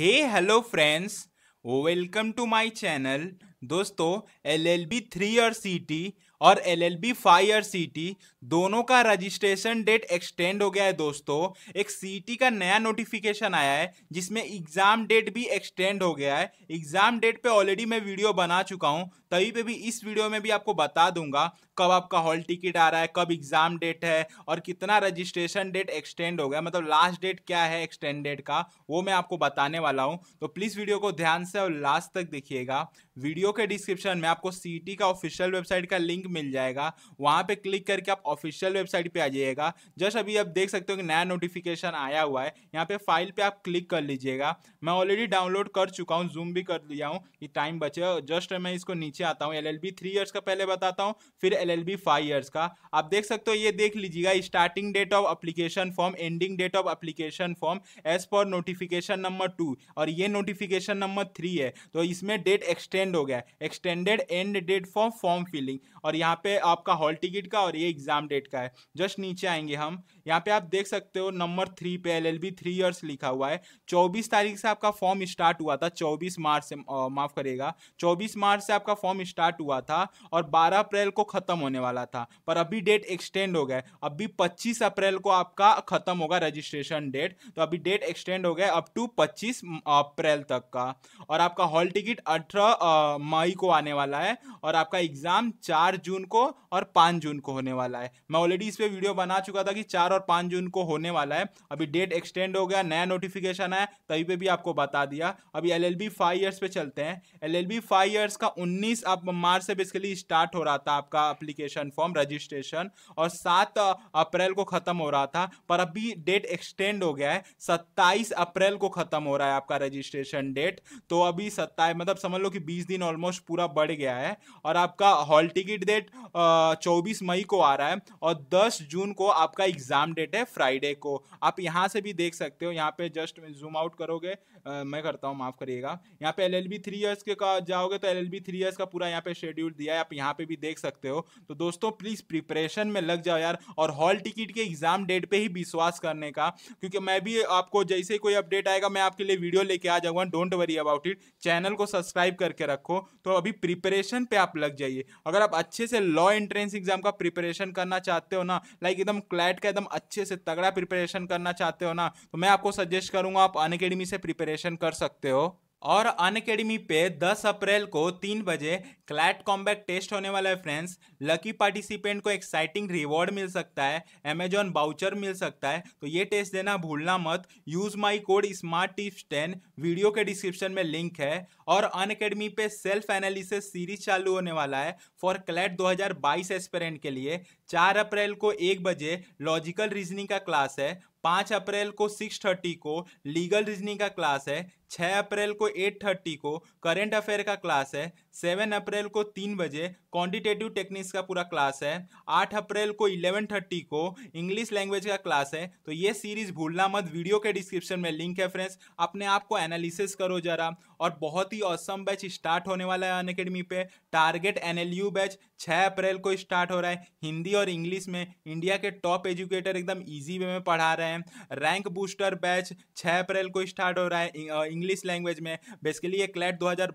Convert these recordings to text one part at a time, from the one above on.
hey hello friends welcome to my channel दोस्तों L L B three और C T और L L B five C T दोनों का registration date extend हो गया है दोस्तों एक सी टी का नया नोटिफिकेशन आया है जिसमें एग्ज़ाम डेट भी एक्सटेंड हो गया है एग्ज़ाम डेट पे ऑलरेडी मैं वीडियो बना चुका हूँ तभी पे भी इस वीडियो में भी आपको बता दूंगा कब आपका हॉल टिकट आ रहा है कब एग्ज़ाम डेट है और कितना रजिस्ट्रेशन डेट एक्सटेंड हो गया मतलब लास्ट डेट क्या है एक्सटेंड डेट का वो मैं आपको बताने वाला हूँ तो प्लीज़ वीडियो को ध्यान से और लास्ट तक देखिएगा वीडियो के डिस्क्रिप्शन में आपको सी का ऑफिशियल वेबसाइट का लिंक मिल जाएगा वहां पे क्लिक करके आप ऑफिशियल वेबसाइट पे आ जाइएगा जस्ट अभी आप देख सकते हो कि नया नोटिफिकेशन आया हुआ है यहाँ पे फाइल पे आप क्लिक कर लीजिएगा मैं ऑलरेडी डाउनलोड कर चुका हूँ जूम भी कर लिया हूँ कि टाइम बचे जस्ट मैं इसको नीचे आता हूँ एल एल बी का पहले बताता हूँ फिर L L B five years का आप देख सकते हो ये देख लीजिएगा starting date of application form ending date of application form age पर नोटिफिकेशन नंबर टू और ये नोटिफिकेशन नंबर थ्री है तो इसमें डेट एक्सटेंड हो गया extended end date for form filling और यहाँ पे आपका हॉल टिकट का और ये एग्जाम डेट का है जस्ट नीचे आएंगे हम यहाँ पे आप देख सकते हो नंबर थ्री पे L L B three years लिखा हुआ है चौबीस तारीख से आपका फॉर्म स्टार्ट हुआ था चौबीस मार्च से माफ़ करेगा चौबीस मार्च से आपका फॉर्म स्टार्ट हुआ था और बारह अप्रैल को ख़त्म होने वाला था पर अभी डेट एक्सटेंड हो गया अभी पच्चीस अप्रैल को आपका ख़त्म होगा रजिस्ट्रेशन डेट तो अभी डेट एक्सटेंड हो गया अप टू पच्चीस अप्रैल तक का और आपका हॉल टिकट अठारह मई को आने वाला है और आपका एग्ज़ाम चार जून जून को और पाँच जून को होने वाला है मैं ऑलरेडी इस पर वीडियो बना चुका था कि चार और पाँच जून को होने वाला है अभी डेट एक्सटेंड हो गया नया नोटिफिकेशन आया तभी पे भी आपको बता दिया अभी L L B five years पे चलते हैं L L B five years का उन्नीस अब मार्च से बेसिकली स्टार्ट हो रहा था आपका अप्लीकेशन फॉर्म रजिस्ट्रेशन और सात अप्रैल को ख़त्म हो रहा था पर अभी डेट एक्सटेंड हो गया है सत्ताईस अप्रैल को ख़त्म हो रहा है आपका रजिस्ट्रेशन डेट तो अभी सत्ताईस मतलब समझ लो कि बीस दिन ऑलमोस्ट पूरा बढ़ गया है और आपका हॉल टिकट डेट चौबीस मई को आ रहा है और दस जून को आपका एग्जाम डेट है फ्राइडे को आप यहाँ से भी देख सकते हो यहाँ पे जस्ट जूम आउट करोगे आ, मैं करता हूँ माफ़ करिएगा यहाँ पे L L B three years के का जाओगे तो L L B three years का पूरा यहाँ पे शेड्यूल दिया है आप यहाँ पे भी देख सकते हो तो दोस्तों प्लीज़ प्रिपरेशन में लग जाओ यार और हॉल टिकट के एग्जाम डेट पे ही विश्वास करने का क्योंकि मैं भी आपको जैसे कोई अपडेट आएगा मैं आपके लिए वीडियो लेके आ जाऊँगा don't worry about it channel को सब्सक्राइब करके रखो तो अभी प्रिपरेशन पे आप लग जाइए अगर आप अच्छे अच्छे से लॉ एंट्रेंस एग्जाम का प्रिपरेशन करना चाहते हो ना लाइक एकदम क्लैट का एकदम अच्छे से तगड़ा प्रिपरेशन करना चाहते हो ना तो मैं आपको सजेस्ट करूंगा आप अनकेडमी से प्रिपरेशन कर सकते हो और अन अकेडमी पे 10 अप्रैल को तीन बजे क्लैट कॉम्बैक टेस्ट होने वाला है फ्रेंड्स लकी पार्टिसिपेंट को एक्साइटिंग रिवॉर्ड मिल सकता है अमेजॉन बाउचर मिल सकता है तो ये टेस्ट देना भूलना मत use my code smart tips ten video के डिस्क्रिप्शन में लिंक है और अन अकेडमी पे सेल्फ एनालिसिस सीरीज चालू होने वाला है फॉर क्लैट दो हजार के लिए चार अप्रैल को एक बजे लॉजिकल रीजनिंग का क्लास है पाँच अप्रैल को सिक्स थर्टी को लीगल रीजनिंग का क्लास है छः अप्रैल को एट थर्टी को करेंट अफेयर का क्लास है सेवन अप्रैल को तीन बजे क्वांटिटेटिव टेक्निक्स का पूरा क्लास है आठ अप्रैल को इलेवन थर्टी को इंग्लिश लैंग्वेज का क्लास है तो ये सीरीज भूलना मत वीडियो के डिस्क्रिप्शन में लिंक है फ्रेंड्स अपने आप को एनालिसिस करो जरा और बहुत ही औसम बैच स्टार्ट होने वाला है अन अकेडमी पे टारगेट एन बैच छः अप्रैल को स्टार्ट हो रहा है हिंदी और इंग्लिश में इंडिया के टॉप एजुकेटर एकदम ईजी वे में पढ़ा रहे हैं रैंक बूस्टर बैच छः अप्रैल को स्टार्ट हो रहा है इंग्लिश लैंग्वेज में बेसिकली ये क्लैट दो हज़ार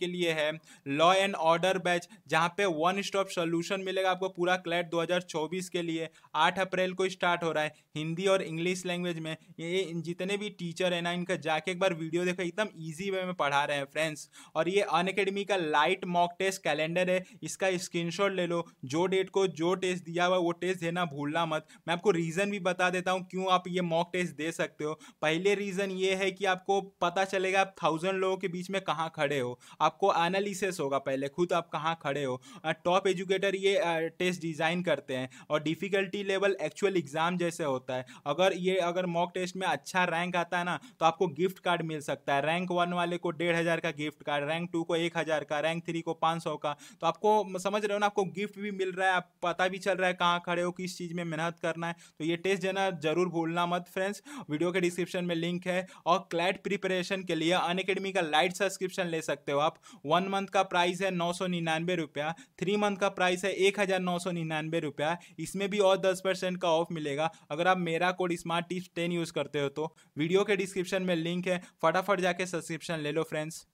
के लिए है लॉ एंड ऑर्डर बैच जहाँ पे वन स्टॉप सोल्यूशन मिलेगा आपको पूरा क्लैट 2024 के लिए 8 अप्रैल को स्टार्ट हो रहा है हिंदी और इंग्लिश लैंग्वेज में ये जितने भी टीचर हैं ना इनका जाके एक बार वीडियो देखो एकदम ईजी वे में पढ़ा रहे हैं फ्रेंड्स और ये अन का लाइट मॉक टेस्ट कैलेंडर है इसका स्क्रीन ले लो जो डेट को जो टेस्ट दिया हुआ वो टेस्ट देना भूलना मत मैं आपको रीज़न भी बता देता हूँ क्यों आप ये मॉक टेस्ट दे सकते हो पहले रीज़न ये है कि आपको पता चलेगा आप थाउजेंड लोगों के बीच में कहाँ खड़े हो आपको अन एनालिसिस होगा पहले खुद आप कहाँ खड़े हो टॉप एजुकेटर ये टेस्ट डिज़ाइन करते हैं और डिफ़िकल्टी लेवल एक्चुअल एग्ज़ाम जैसे होता है अगर ये अगर मॉक टेस्ट में अच्छा रैंक आता है ना तो आपको गिफ्ट कार्ड मिल सकता है रैंक वन वाले को डेढ़ हज़ार का गिफ्ट कार्ड रैंक टू को एक हज़ार का रैंक थ्री को पाँच सौ का तो आपको समझ रहे हो ना आपको गिफ्ट भी मिल रहा है आप पता भी चल रहा है कहाँ खड़े हो किस चीज़ में मेहनत करना है तो ये टेस्ट देना जरूर भूलना मत फ्रेंड्स वीडियो के डिस्क्रिप्शन में लिंक है और क्लैट प्रिपरेशन के लिए अन का लाइट सब्सक्रिप्शन ले सकते हो आप वन वन मंथ का प्राइस है नौ सौ निन्यानवे रुपया थ्री मंथ का प्राइस है एक हज़ार नौ सौ निन्यानवे रुपया इसमें भी और दस परसेंट का ऑफ मिलेगा अगर आप मेरा code smart tips ten use करते हो तो वीडियो के डिस्क्रिप्शन में लिंक है फटाफट जाके सब्सक्रिप्शन ले लो फ्रेंड्स